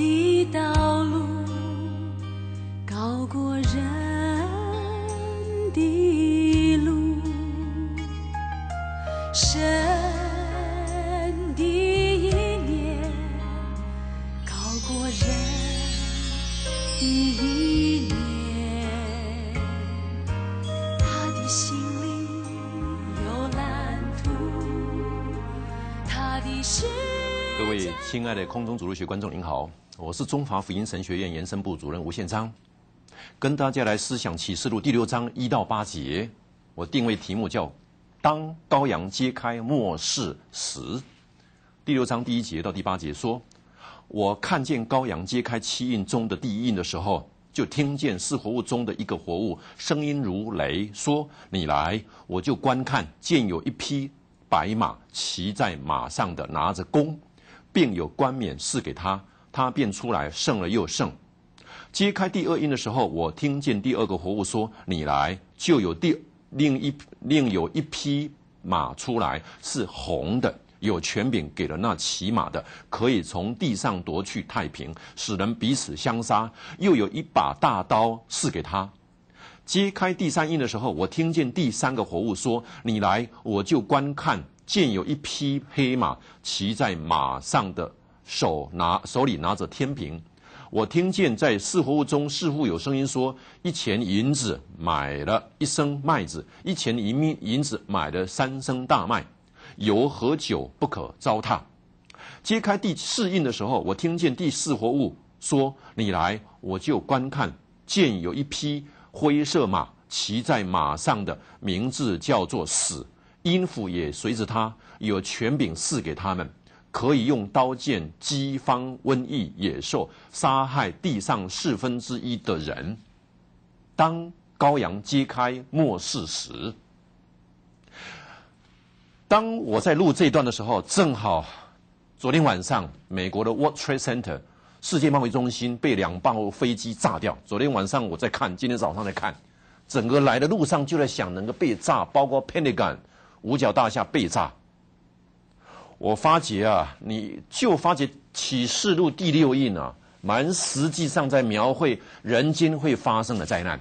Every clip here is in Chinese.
的道路高过人。亲爱的空中主路学观众，您好，我是中华福音神学院延伸部主任吴宪章，跟大家来思想启示录第六章一到八节。我定位题目叫“当羔羊揭开末世时”。第六章第一节到第八节说：“我看见羔羊揭开七印中的第一印的时候，就听见四活物中的一个活物声音如雷，说：‘你来！’我就观看，见有一匹白马骑在马上的，拿着弓。”并有冠冕赐给他，他便出来胜了又胜。揭开第二印的时候，我听见第二个活物说：“你来，就有第另一另有一匹马出来，是红的，有权柄给了那骑马的，可以从地上夺去太平，使人彼此相杀。”又有一把大刀赐给他。揭开第三印的时候，我听见第三个活物说：“你来，我就观看。”见有一匹黑马骑在马上的手拿手里拿着天平，我听见在四活物中似乎有声音说：一钱银子买了一升麦子，一钱银面银子买了三升大麦，有何酒不可糟蹋。揭开第四印的时候，我听见第四活物说：你来，我就观看。见有一匹灰色马骑在马上的，名字叫做死。阴府也随着他有权柄赐给他们，可以用刀剑击方瘟疫、野兽，杀害地上四分之一的人。当羔羊揭开末世时，当我在录这段的时候，正好昨天晚上美国的 World Trade Center 世界贸易中心被两爆飞机炸掉。昨天晚上我在看，今天早上在看，整个来的路上就在想能够被炸，包括 p e n t a g o n 五角大厦被炸，我发觉啊，你就发觉启示录第六印啊，蛮实际上在描绘人间会发生的灾难。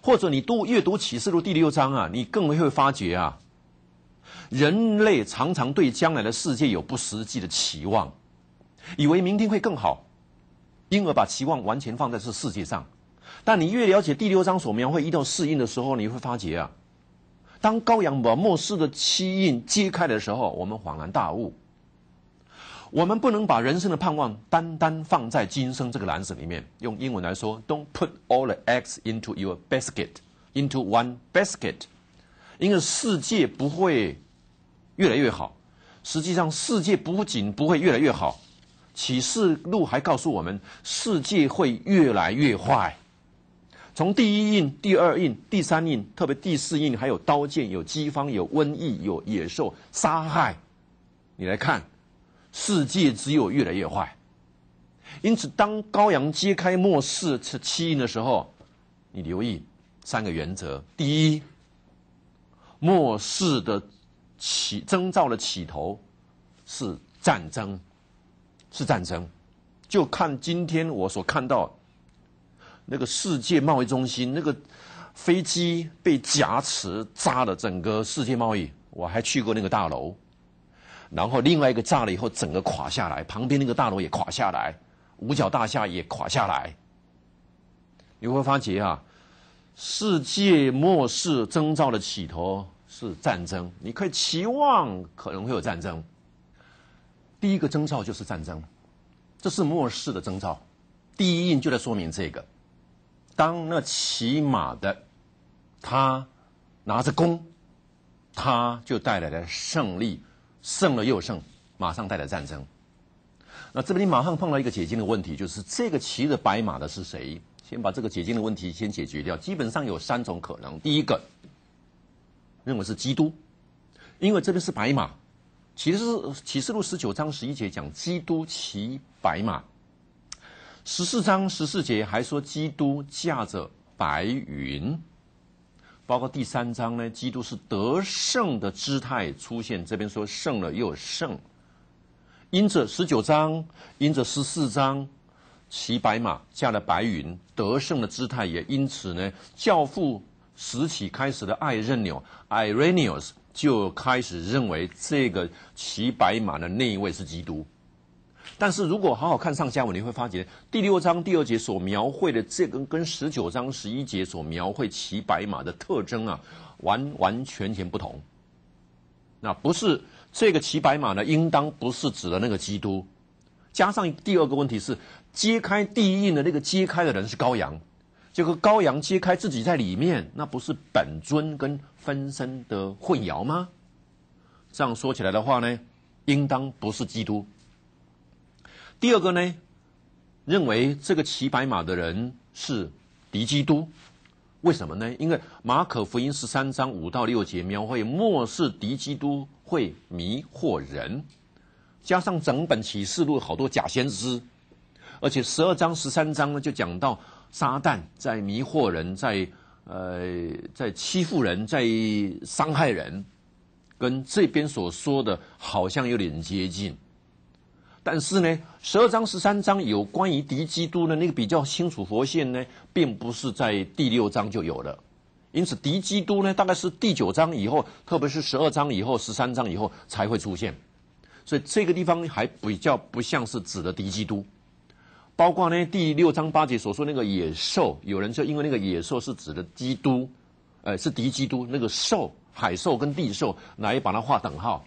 或者你读阅读启示录第六章啊，你更会发觉啊，人类常常对将来的世界有不实际的期望，以为明天会更好，因而把期望完全放在这世界上。但你越了解第六章所描绘一道四印的时候，你会发觉啊。当羔羊把末世的漆印揭开的时候，我们恍然大悟。我们不能把人生的盼望单单放在今生这个篮子里面。用英文来说，Don't put all the eggs into your basket, into one basket。因为世界不会越来越好。实际上，世界不仅不会越来越好，启示录还告诉我们，世界会越来越坏。从第一印、第二印、第三印，特别第四印，还有刀剑、有饥荒、有瘟疫、有野兽杀害，你来看，世界只有越来越坏。因此，当羔羊揭开末世七印的时候，你留意三个原则：第一，末世的起征兆的起头是战争，是战争。就看今天我所看到。那个世界贸易中心，那个飞机被夹持炸了，整个世界贸易，我还去过那个大楼。然后另外一个炸了以后，整个垮下来，旁边那个大楼也垮下来，五角大厦也垮下来。你会发觉啊，世界末世征兆的起头是战争，你可以期望可能会有战争。第一个征兆就是战争，这是末世的征兆。第一印就在说明这个。当那骑马的，他拿着弓，他就带来了胜利，胜了又胜，马上带来战争。那这边你马上碰到一个解禁的问题，就是这个骑着白马的是谁？先把这个解禁的问题先解决掉。基本上有三种可能：第一个，认为是基督，因为这边是白马。启示启示录十九章十一节讲基督骑白马。十四章十四节还说，基督驾着白云；包括第三章呢，基督是得胜的姿态出现。这边说胜了又胜，因着十九章，因着十四章，骑白马、驾了白云、得胜的姿态，也因此呢，教父时期开始的爱任纽 （Irenius） 就开始认为这个骑白马的那一位是基督。但是如果好好看上下文，你会发觉第六章第二节所描绘的这个跟十九章十一节所描绘骑白马的特征啊，完完全全不同。那不是这个骑白马呢？应当不是指的那个基督。加上第二个问题是揭开第一印的那个揭开的人是羔羊，这个羔羊揭开自己在里面，那不是本尊跟分身的混淆吗？这样说起来的话呢，应当不是基督。第二个呢，认为这个骑白马的人是敌基督，为什么呢？因为马可福音十三章五到六节描绘末世敌基督会迷惑人，加上整本启示录好多假先知，而且十二章、十三章呢就讲到撒旦在迷惑人，在呃在欺负人、在伤害人，跟这边所说的好像有点接近。但是呢，十二章、十三章有关于敌基督的那个比较清楚、佛现呢，并不是在第六章就有了。因此，敌基督呢，大概是第九章以后，特别是十二章以后、十三章以后才会出现。所以，这个地方还比较不像是指的敌基督。包括呢，第六章八节所说那个野兽，有人就因为那个野兽是指的基督，呃，是敌基督，那个兽、海兽跟地兽来把它划等号。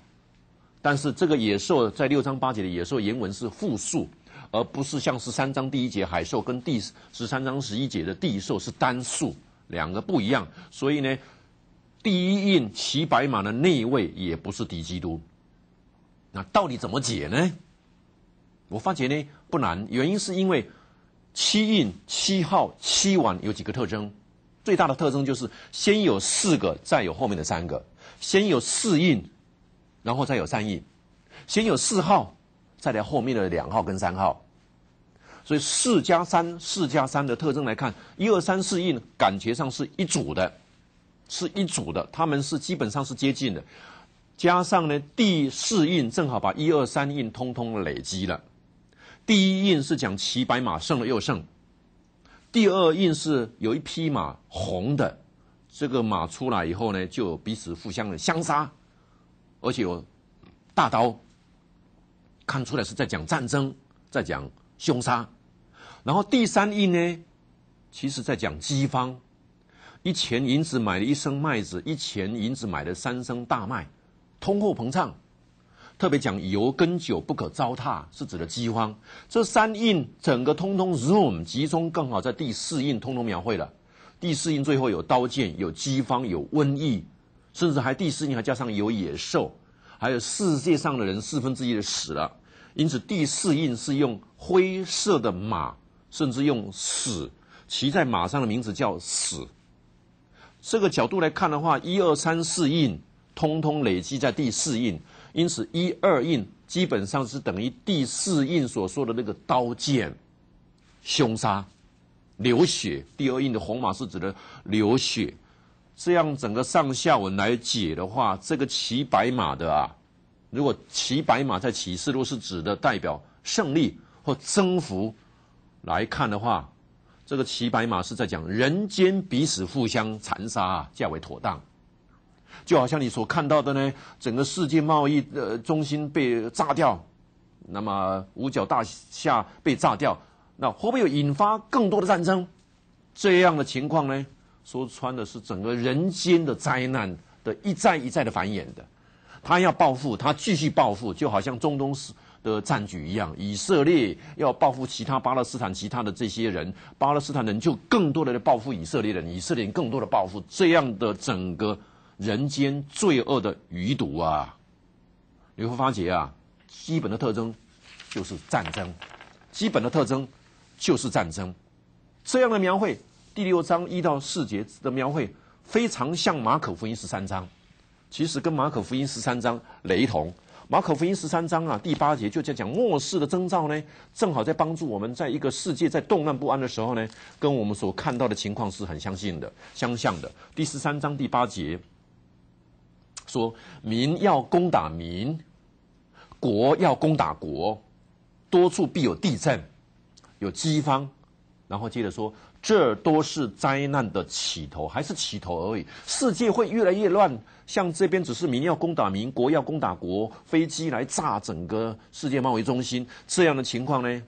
但是这个野兽在六章八节的野兽原文是复数，而不是像十三章第一节海兽跟第十三章十一节的地兽是单数，两个不一样。所以呢，第一印骑白马的那一位也不是敌基督。那到底怎么解呢？我发觉呢不难，原因是因为七印七号七晚有几个特征，最大的特征就是先有四个，再有后面的三个，先有四印。然后再有三印，先有四号，再来后面的两号跟三号，所以四加三、四加三的特征来看，一二三四印感觉上是一组的，是一组的，他们是基本上是接近的。加上呢，第四印正好把一二三印通通累积了。第一印是讲骑白马胜了又胜，第二印是有一匹马红的，这个马出来以后呢，就彼此互相的相杀。而且有大刀，看出来是在讲战争，在讲凶杀，然后第三印呢，其实在讲饥荒，一钱银子买了一升麦子，一钱银子买了三升大麦，通货膨胀，特别讲油跟酒不可糟蹋，是指的饥荒。这三印整个通通 zoom 集中，更好在第四印通通描绘了。第四印最后有刀剑，有饥荒，有瘟疫。甚至还第四印还加上有野兽，还有世界上的人四分之一的死了，因此第四印是用灰色的马，甚至用死骑在马上的名字叫死。这个角度来看的话，一二三四印通通累积在第四印，因此一二印基本上是等于第四印所说的那个刀剑、凶杀、流血。第二印的红马是指的流血。这样整个上下文来解的话，这个骑白马的啊，如果骑白马在启示录是指的代表胜利或征服来看的话，这个骑白马是在讲人间彼此互相残杀啊，较为妥当。就好像你所看到的呢，整个世界贸易的中心被炸掉，那么五角大厦被炸掉，那会不会引发更多的战争？这样的情况呢？说穿的是整个人间的灾难的一再一再的繁衍的，他要报复，他继续报复，就好像中东的战局一样。以色列要报复其他巴勒斯坦，其他的这些人，巴勒斯坦人就更多的报复以色列人，以色列人更多的报复，这样的整个人间罪恶的余毒啊！你会发现啊，基本的特征就是战争，基本的特征就是战争，这样的描绘。第六章一到四节的描绘非常像马可福音十三章，其实跟马可福音十三章雷同。马可福音十三章啊，第八节就在讲末世的征兆呢，正好在帮助我们在一个世界在动乱不安的时候呢，跟我们所看到的情况是很相近的、相像的。第十三章第八节说：“民要攻打民，国要攻打国，多处必有地震，有饥荒。”然后接着说，这都是灾难的起头，还是起头而已。世界会越来越乱，像这边只是民要攻打民，国要攻打国，飞机来炸整个世界贸易中心，这样的情况呢，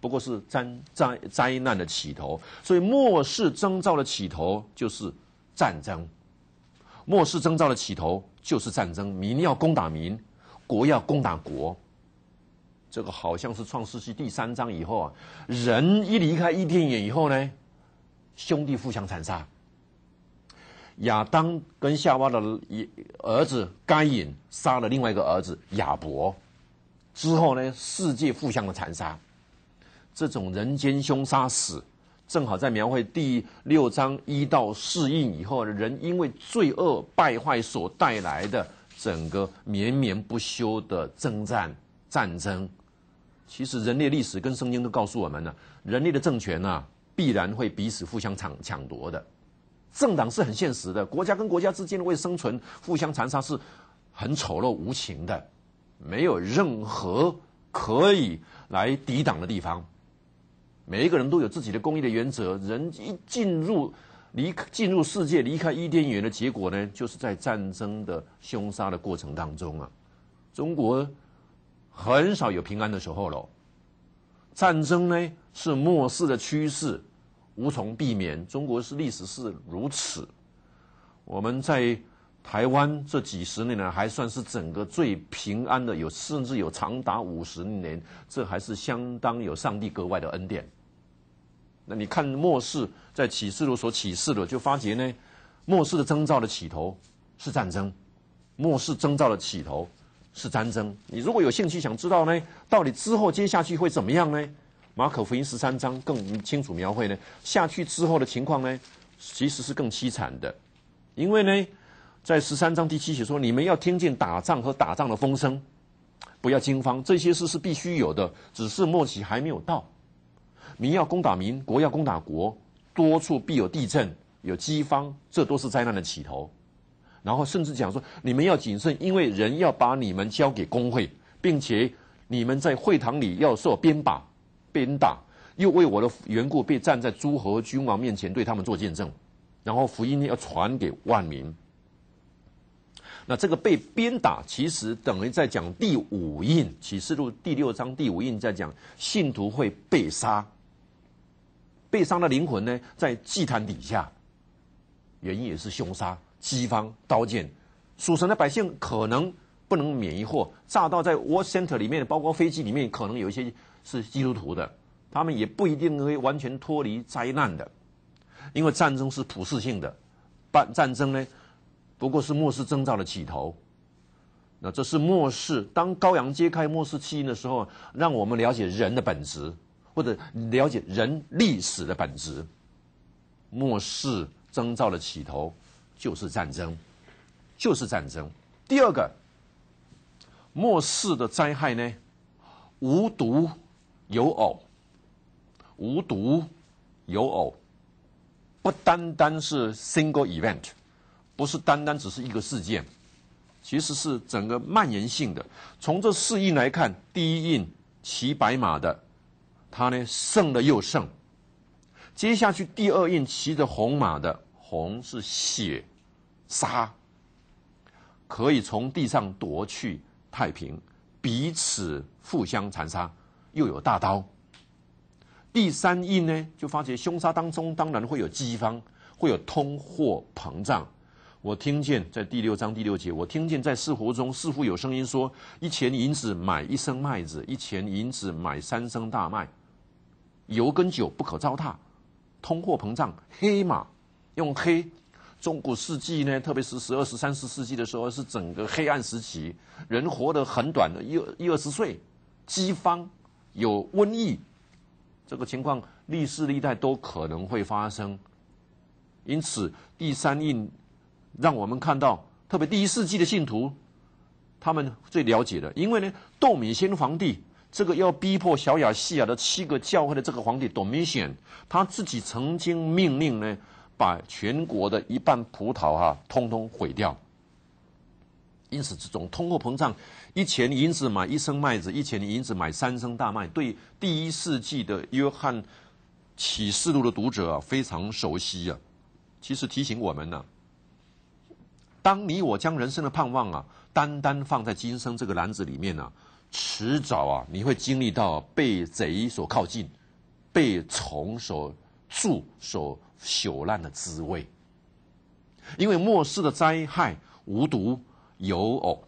不过是灾灾灾难的起头。所以末世征兆的起头就是战争，末世征兆的起头就是战争，民要攻打民，国要攻打国。这个好像是《创世纪第三章以后啊，人一离开伊甸园以后呢，兄弟互相残杀。亚当跟夏娃的儿子该隐杀了另外一个儿子亚伯，之后呢，世界互相的残杀，这种人间凶杀史，正好在描绘第六章一到四印以后，人因为罪恶败坏所带来的整个绵绵不休的征战战争。其实，人类历史跟圣经都告诉我们了，人类的政权呢必然会彼此互相抢抢夺的。政党是很现实的，国家跟国家之间为生存互相残杀是很丑陋无情的，没有任何可以来抵挡的地方。每一个人都有自己的公益的原则，人一进入离进入世界，离开伊甸园的结果呢，就是在战争的凶杀的过程当中啊，中国。很少有平安的时候了。战争呢是末世的趋势，无从避免。中国是历史是如此。我们在台湾这几十年呢，还算是整个最平安的，有甚至有长达五十年，这还是相当有上帝格外的恩典。那你看末世在启示录所启示的，就发觉呢，末世的征兆的起头是战争，末世征兆的起头。是战争。你如果有兴趣想知道呢，到底之后接下去会怎么样呢？马可福音十三章更清楚描绘呢，下去之后的情况呢，其实是更凄惨的。因为呢，在十三章第七节说：“你们要听见打仗和打仗的风声，不要惊慌，这些事是必须有的，只是末期还没有到。民要攻打民，国要攻打国，多处必有地震，有饥荒，这都是灾难的起头。”然后甚至讲说，你们要谨慎，因为人要把你们交给工会，并且你们在会堂里要受鞭打，鞭打又为我的缘故被站在诸侯君王面前对他们做见证，然后福音要传给万民。那这个被鞭打，其实等于在讲第五印启示录第六章第五印在讲信徒会被杀，被杀的灵魂呢，在祭坛底下，原因也是凶杀。西方刀剑，属城的百姓可能不能免疫祸。炸到在 war center 里面的，包括飞机里面，可能有一些是基督徒的，他们也不一定会完全脱离灾难的，因为战争是普世性的。战战争呢，不过是末世征兆的起头。那这是末世，当羔羊揭开末世弃婴的时候，让我们了解人的本质，或者了解人历史的本质。末世征兆的起头。就是战争，就是战争。第二个末世的灾害呢，无独有偶，无独有偶，不单单是 single event，不是单单只是一个事件，其实是整个蔓延性的。从这四印来看，第一印骑白马的，他呢胜了又胜，接下去第二印骑着红马的，红是血。杀，可以从地上夺去太平，彼此互相残杀，又有大刀。第三印呢，就发觉凶杀当中当然会有饥荒，会有通货膨胀。我听见在第六章第六节，我听见在四活中似乎有声音说：一钱银子买一升麦子，一钱银子买三升大麦。油跟酒不可糟蹋，通货膨胀，黑马用黑。中古世纪呢，特别是十二、十三、十世纪的时候，是整个黑暗时期，人活得很短的，一、二一二十岁，饥荒，有瘟疫，这个情况历世历代都可能会发生。因此，第三印让我们看到，特别第一世纪的信徒，他们最了解的，因为呢，窦米先皇帝这个要逼迫小雅细亚的七个教会的这个皇帝 Domitian，他自己曾经命令呢。把全国的一半葡萄哈，通通毁掉。因此之中，通货膨胀，一钱银子买一升麦子，一钱银子买三升大麦。对第一世纪的约翰启示录的读者啊，非常熟悉啊。其实提醒我们呢，当你我将人生的盼望啊，单单放在今生这个篮子里面呢，迟早啊，你会经历到被贼所靠近，被虫所。住所朽烂的滋味，因为末世的灾害无独有偶，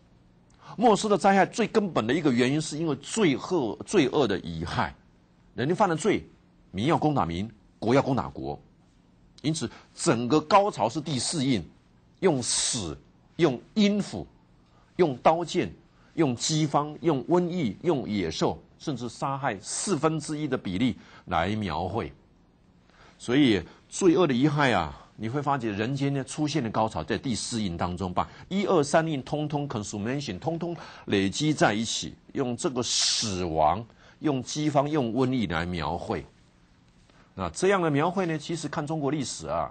末世的灾害最根本的一个原因，是因为罪恶罪恶的遗害。人类犯了罪，民要攻打民，国要攻打国，因此整个高潮是第四印，用死、用阴斧、用刀剑、用饥荒、用瘟疫、用野兽，甚至杀害四分之一的比例来描绘。所以罪恶的遗害啊，你会发觉人间呢出现的高潮在第四印当中，把一二三印通通 c o n s u m m a t i o n 通通累积在一起，用这个死亡、用饥荒、用瘟疫来描绘。那这样的描绘呢，其实看中国历史啊，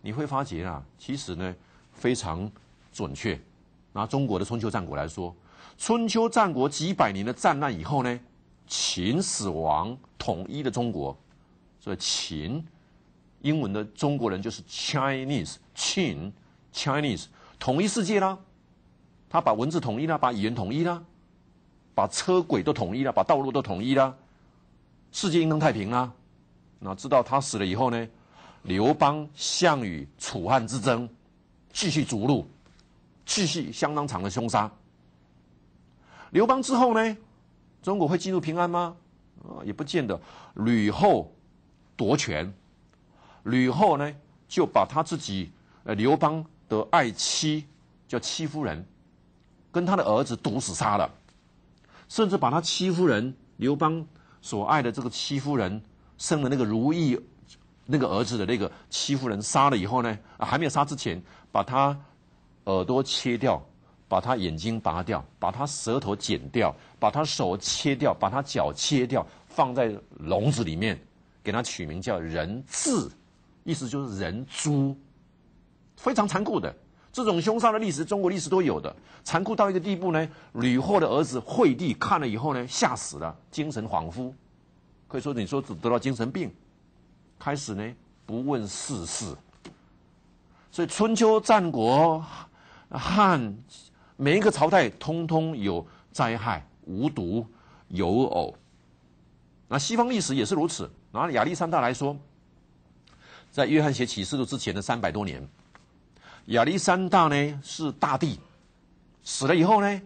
你会发觉啊，其实呢非常准确。拿中国的春秋战国来说，春秋战国几百年的战乱以后呢，秦始皇统一了中国，所以秦。英文的中国人就是 c h i n e s e q i n c h i n e s e 统一世界啦，他把文字统一啦，把语言统一啦，把车轨都统一啦，把道路都统一啦，世界应当太平啦。那知道他死了以后呢，刘邦、项羽、楚汉之争，继续逐鹿，继续相当长的凶杀。刘邦之后呢，中国会进入平安吗？啊，也不见得。吕后夺权。吕后呢，就把他自己，呃，刘邦的爱妻叫戚夫人，跟他的儿子毒死杀了，甚至把他戚夫人刘邦所爱的这个戚夫人，生了那个如意，那个儿子的那个戚夫人杀了以后呢，还没有杀之前，把他耳朵切掉，把他眼睛拔掉，把他舌头剪掉，把他手切掉，把他脚切掉，放在笼子里面，给他取名叫人彘。意思就是人猪，非常残酷的这种凶杀的历史，中国历史都有的，残酷到一个地步呢。吕后的儿子惠帝看了以后呢，吓死了，精神恍惚，可以说你说只得到精神病，开始呢不问世事。所以春秋、战国、汉，每一个朝代通通有灾害，无独有偶。那西方历史也是如此，拿亚历山大来说。在约翰写启示录之前的三百多年，亚历山大呢是大帝，死了以后呢，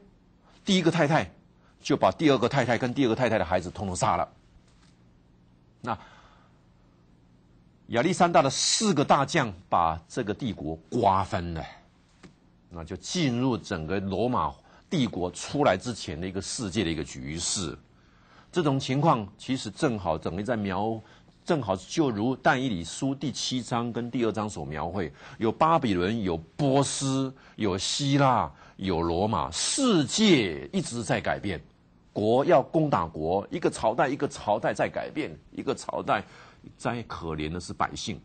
第一个太太就把第二个太太跟第二个太太的孩子统统杀了。那亚历山大的四个大将把这个帝国瓜分了，那就进入整个罗马帝国出来之前的一个世界的一个局势。这种情况其实正好整个在描。正好就如但以理书第七章跟第二章所描绘，有巴比伦，有波斯，有希腊，有罗马，世界一直在改变。国要攻打国，一个朝代一个朝代在改变，一个朝代灾，可怜的是百姓。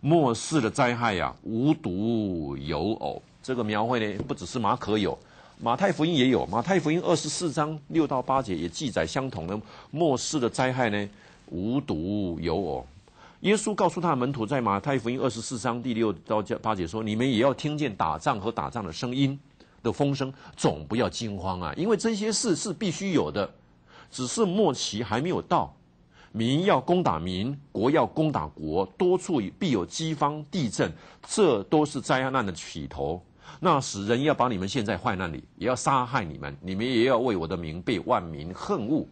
末世的灾害呀，无独有偶，这个描绘呢，不只是马可有，马太福音也有，马太福音二十四章六到八节也记载相同的末世的灾害呢。无独有偶，耶稣告诉他门徒，在马太福音二十四章第六章八节说：“你们也要听见打仗和打仗的声音的风声，总不要惊慌啊，因为这些事是必须有的，只是末期还没有到。民要攻打民，国要攻打国，多处必有饥荒、地震，这都是灾难的起头。那时人要把你们陷在患难里，也要杀害你们，你们也要为我的名被万民恨恶。”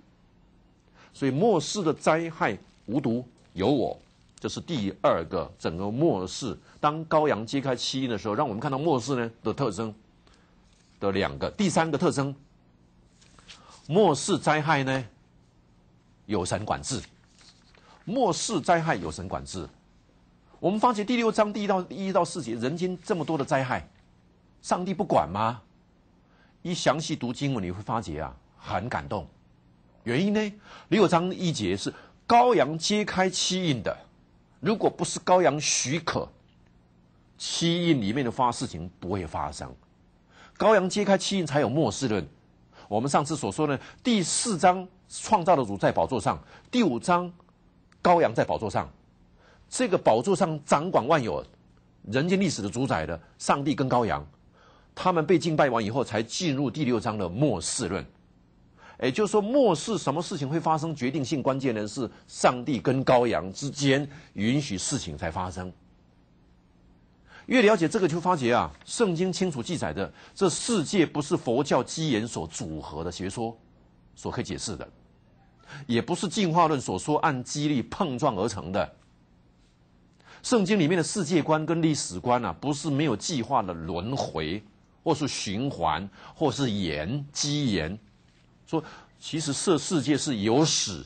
所以末世的灾害无独有我，这是第二个整个末世。当羔羊揭开七印的时候，让我们看到末世呢的特征的两个。第三个特征，末世灾害呢有神管制。末世灾害有神管制。我们发觉第六章第一到一到四节，人间这么多的灾害，上帝不管吗？一详细读经文，你会发觉啊，很感动。原因呢？六章一节是羔羊揭开七印的，如果不是羔羊许可，七印里面的发事情不会发生。羔羊揭开七印才有末世论。我们上次所说的第四章创造的主在宝座上，第五章羔羊在宝座上，这个宝座上掌管万有、人间历史的主宰的上帝跟羔羊，他们被敬拜完以后，才进入第六章的末世论。也就是说，末世什么事情会发生？决定性关键的是上帝跟羔羊之间允许事情才发生。越了解这个，就发觉啊，圣经清楚记载的，这世界不是佛教基言所组合的学说所可以解释的，也不是进化论所说按几率碰撞而成的。圣经里面的世界观跟历史观啊，不是没有计划的轮回，或是循环，或是言基言说，其实世世界是有始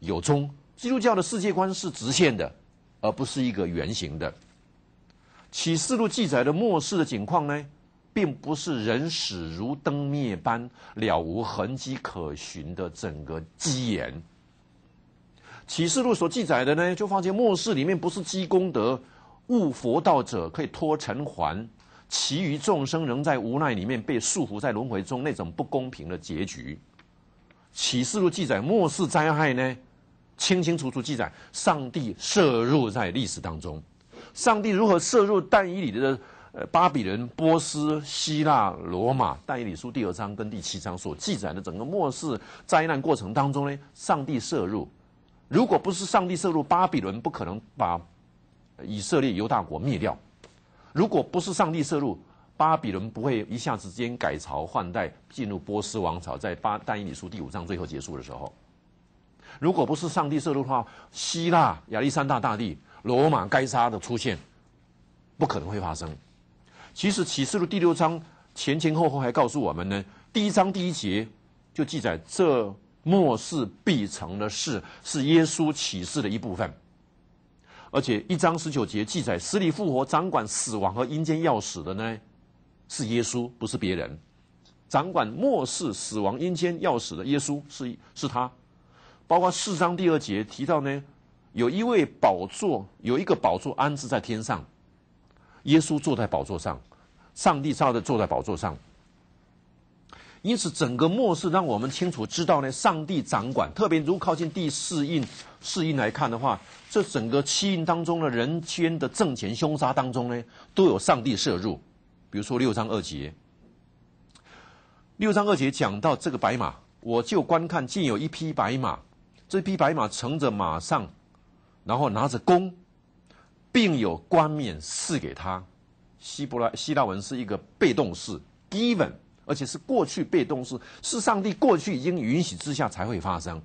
有终。基督教的世界观是直线的，而不是一个圆形的。启示录记载的末世的景况呢，并不是人死如灯灭般了无痕迹可寻的整个基岩。启示录所记载的呢，就发现末世里面不是积功德悟佛道者可以脱尘还，其余众生仍在无奈里面被束缚在轮回中那种不公平的结局。启示录记载末世灾害呢，清清楚楚记载上帝摄入在历史当中。上帝如何摄入？但以里的呃巴比伦、波斯、希腊、罗马，但以理书第二章跟第七章所记载的整个末世灾难过程当中呢，上帝摄入。如果不是上帝摄入，巴比伦不可能把以色列犹大国灭掉。如果不是上帝摄入。巴比伦不会一下子间改朝换代进入波斯王朝，在巴但以理书第五章最后结束的时候，如果不是上帝路的话，希腊亚历山大大帝、罗马该杀的出现不可能会发生。其实启示录第六章前前后后还告诉我们呢，第一章第一节就记载这末世必成的事是耶稣启示的一部分，而且一章十九节记载死里复活、掌管死亡和阴间要死的呢。是耶稣，不是别人，掌管末世、死亡、阴间、要死的耶稣是是他。包括四章第二节提到呢，有一位宝座，有一个宝座安置在天上，耶稣坐在宝座上，上帝照的坐在宝座上。因此，整个末世让我们清楚知道呢，上帝掌管。特别如果靠近第四印、四印来看的话，这整个七印当中的人间的政权、凶杀当中呢，都有上帝摄入。比如说六章二节，六章二节讲到这个白马，我就观看，竟有一匹白马。这匹白马乘着马上，然后拿着弓，并有冠冕赐给他。希伯来希腊文是一个被动式，given，而且是过去被动式，是上帝过去已经允许之下才会发生，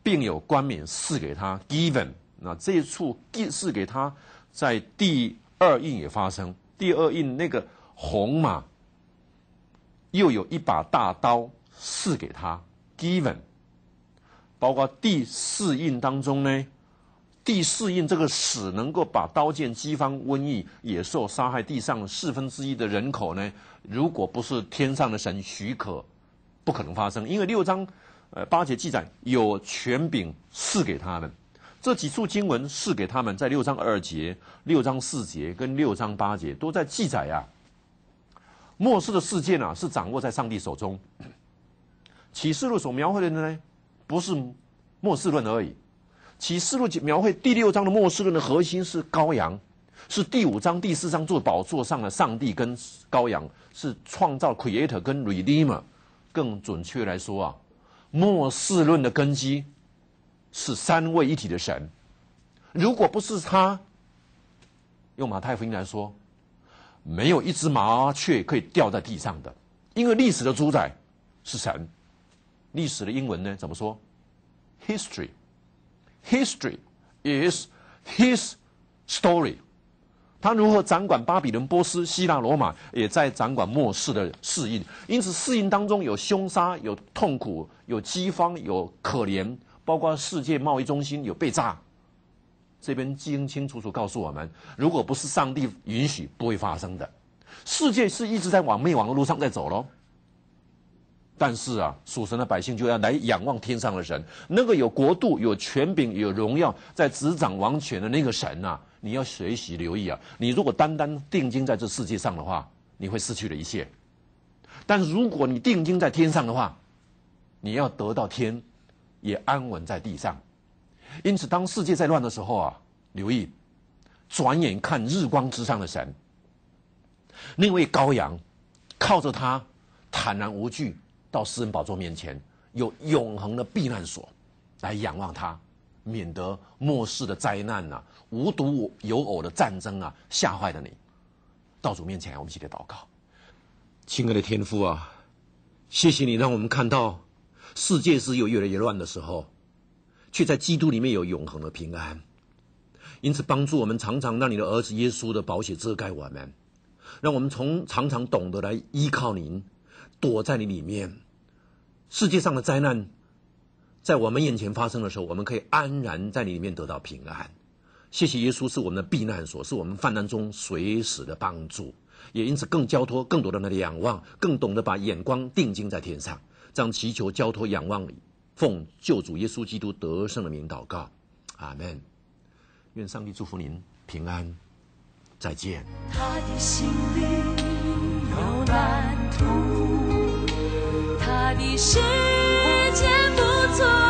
并有冠冕赐给他，given。那这一处赐给他，在第二印也发生，第二印那个。红马又有一把大刀赐给他，given。包括第四印当中呢，第四印这个使能够把刀剑、饥发瘟疫、野兽杀害地上四分之一的人口呢，如果不是天上的神许可，不可能发生。因为六章呃八节记载有权柄赐给他们，这几处经文赐给他们，在六章二节、六章四节跟六章八节都在记载啊。末世的世界呢，是掌握在上帝手中。启示录所描绘的呢，不是末世论而已。启示录描绘第六章的末世论的核心是羔羊，是第五章、第四章做宝座上的上帝跟羔羊，是创造 Creator 跟 Redeemer。更准确来说啊，末世论的根基是三位一体的神。如果不是他，用马太福音来说。没有一只麻雀可以掉在地上的，因为历史的主宰是神。历史的英文呢，怎么说？History, history is his story。他如何掌管巴比伦、波斯、希腊、罗马，也在掌管末世的适应。因此，适应当中有凶杀，有痛苦，有饥荒，有可怜，包括世界贸易中心有被炸。这边清清楚楚告诉我们，如果不是上帝允许，不会发生的。世界是一直在往灭亡的路上在走喽。但是啊，属神的百姓就要来仰望天上的神，那个有国度、有权柄、有荣耀，在执掌王权的那个神啊，你要随时留意啊！你如果单单定睛在这世界上的话，你会失去了一切。但如果你定睛在天上的话，你要得到天，也安稳在地上。因此，当世界在乱的时候啊，留意，转眼看日光之上的神，那位羔羊，靠着他坦然无惧到私人宝座面前，有永恒的避难所，来仰望他，免得末世的灾难啊，无独有偶的战争啊，吓坏了你。道主面前，我们一起祷告，亲爱的天父啊，谢谢你让我们看到世界是有越来越乱的时候。却在基督里面有永恒的平安，因此帮助我们常常让你的儿子耶稣的保险遮盖我们，让我们从常常懂得来依靠您，躲在你里面。世界上的灾难在我们眼前发生的时候，我们可以安然在你里面得到平安。谢谢耶稣是我们的避难所，是我们患难中随时的帮助，也因此更交托更多那个仰望，更懂得把眼光定睛在天上，这样祈求交托仰望你。奉救主耶稣基督得胜的名祷告，阿门。愿上帝祝福您平安，再见。他的心里有蓝图。他的世界不错。